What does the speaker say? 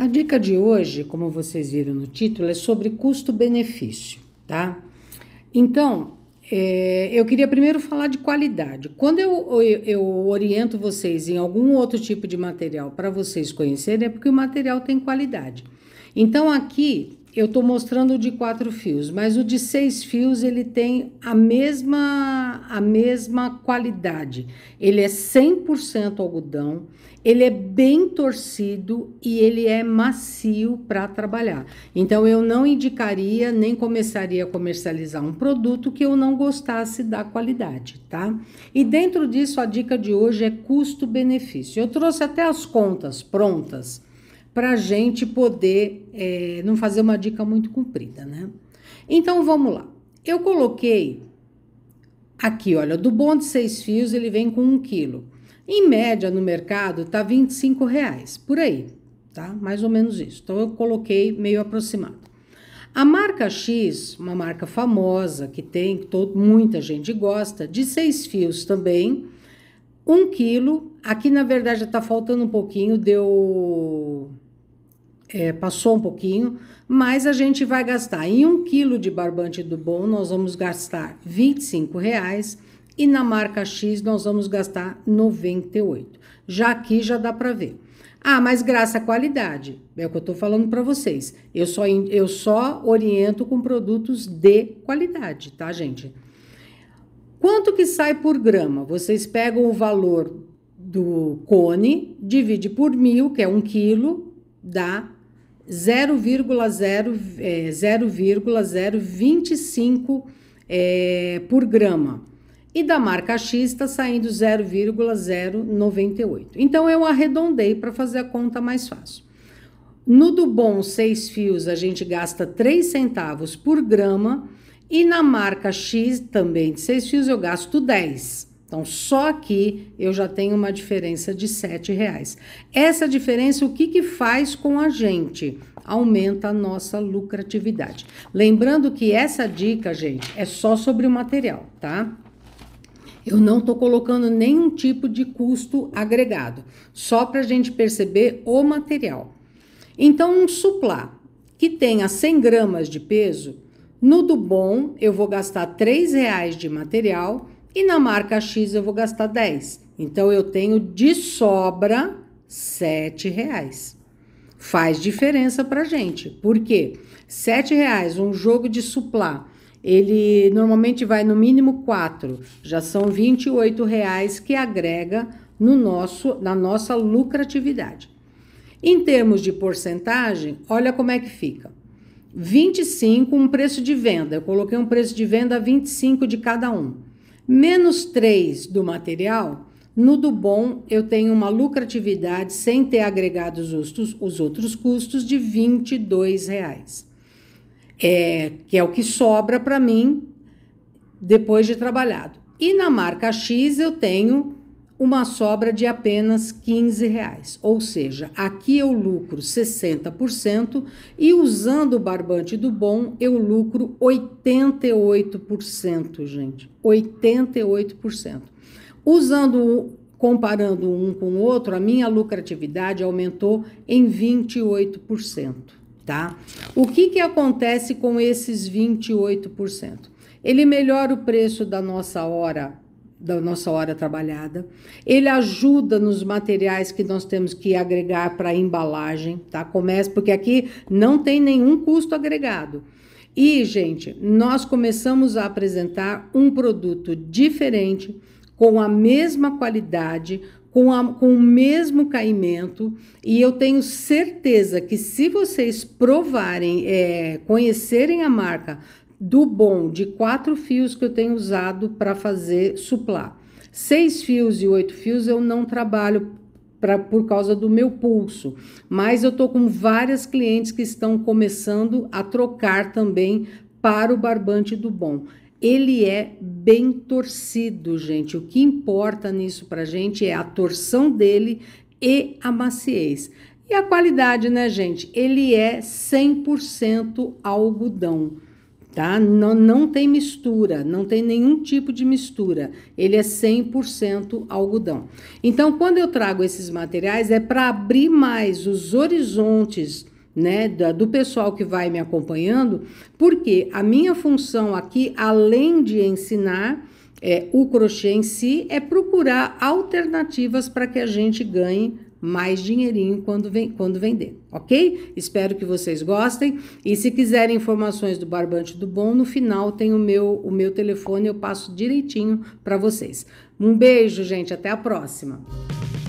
A dica de hoje, como vocês viram no título, é sobre custo-benefício, tá? Então, é, eu queria primeiro falar de qualidade. Quando eu, eu, eu oriento vocês em algum outro tipo de material para vocês conhecerem, é porque o material tem qualidade. Então, aqui eu estou mostrando o de quatro fios, mas o de seis fios ele tem a mesma, a mesma qualidade. Ele é 100% algodão, ele é bem torcido e ele é macio para trabalhar. Então eu não indicaria nem começaria a comercializar um produto que eu não gostasse da qualidade, tá? E dentro disso a dica de hoje é custo-benefício. Eu trouxe até as contas prontas para a gente poder é, não fazer uma dica muito comprida, né? Então vamos lá. Eu coloquei aqui, olha, do bom de seis fios ele vem com um quilo. Em média no mercado tá 25 reais por aí, tá? Mais ou menos isso. Então eu coloquei meio aproximado. A marca X, uma marca famosa que tem que todo, muita gente gosta, de seis fios também um quilo. Aqui, na verdade, está faltando um pouquinho, deu. É, passou um pouquinho, mas a gente vai gastar em um quilo de barbante do bom, nós vamos gastar 25 reais e na marca X nós vamos gastar 98. Já aqui já dá para ver. Ah, mas graça à qualidade, é o que eu estou falando para vocês. Eu só, eu só oriento com produtos de qualidade, tá, gente? Quanto que sai por grama? Vocês pegam o valor do cone, divide por mil, que é um quilo, dá 0,025 é, é, por grama. E da marca X está saindo 0,098. Então, eu arredondei para fazer a conta mais fácil. No do bom, seis fios, a gente gasta 3 centavos por grama e na marca X, também de 6 fios, eu gasto 10. Então, só aqui eu já tenho uma diferença de R$ reais. Essa diferença, o que, que faz com a gente? Aumenta a nossa lucratividade. Lembrando que essa dica, gente, é só sobre o material, tá? Eu não estou colocando nenhum tipo de custo agregado, só para a gente perceber o material. Então, um suplá que tenha 100 gramas de peso, no do bom, eu vou gastar 3 reais de material e na marca X eu vou gastar 10. Então eu tenho de sobra 7 reais. Faz diferença pra gente. Por quê? 7 reais, um jogo de suplá, ele normalmente vai no mínimo 4. Já são 28 reais que agrega no nosso, na nossa lucratividade. Em termos de porcentagem, olha como é que fica. 25 um preço de venda. Eu coloquei um preço de venda a 25 de cada um. Menos 3 do material. No do bom, eu tenho uma lucratividade sem ter agregado os, outros, os outros custos de 22 reais. É, que é o que sobra para mim depois de trabalhado. E na marca X eu tenho uma sobra de apenas 15 reais. Ou seja, aqui eu lucro 60% e usando o barbante do bom, eu lucro 88%, gente. 88%. Usando comparando um com o outro, a minha lucratividade aumentou em 28%, tá? O que que acontece com esses 28%? Ele melhora o preço da nossa hora da nossa hora trabalhada. Ele ajuda nos materiais que nós temos que agregar para embalagem, tá? Começa porque aqui não tem nenhum custo agregado. E, gente, nós começamos a apresentar um produto diferente, com a mesma qualidade, com, a, com o mesmo caimento, e eu tenho certeza que se vocês provarem, é, conhecerem a marca, do bom de quatro fios que eu tenho usado para fazer suplar. Seis fios e oito fios eu não trabalho pra, por causa do meu pulso, mas eu tô com várias clientes que estão começando a trocar também para o barbante do bom. Ele é bem torcido, gente. O que importa nisso pra gente é a torção dele e a maciez. E a qualidade, né, gente? Ele é 100% algodão tá? Não, não tem mistura, não tem nenhum tipo de mistura. Ele é 100% algodão. Então, quando eu trago esses materiais, é para abrir mais os horizontes né, do pessoal que vai me acompanhando, porque a minha função aqui, além de ensinar é, o crochê em si, é procurar alternativas para que a gente ganhe mais dinheirinho quando, vem, quando vender, ok? Espero que vocês gostem. E se quiserem informações do Barbante do Bom, no final tem o meu, o meu telefone, eu passo direitinho para vocês. Um beijo, gente, até a próxima.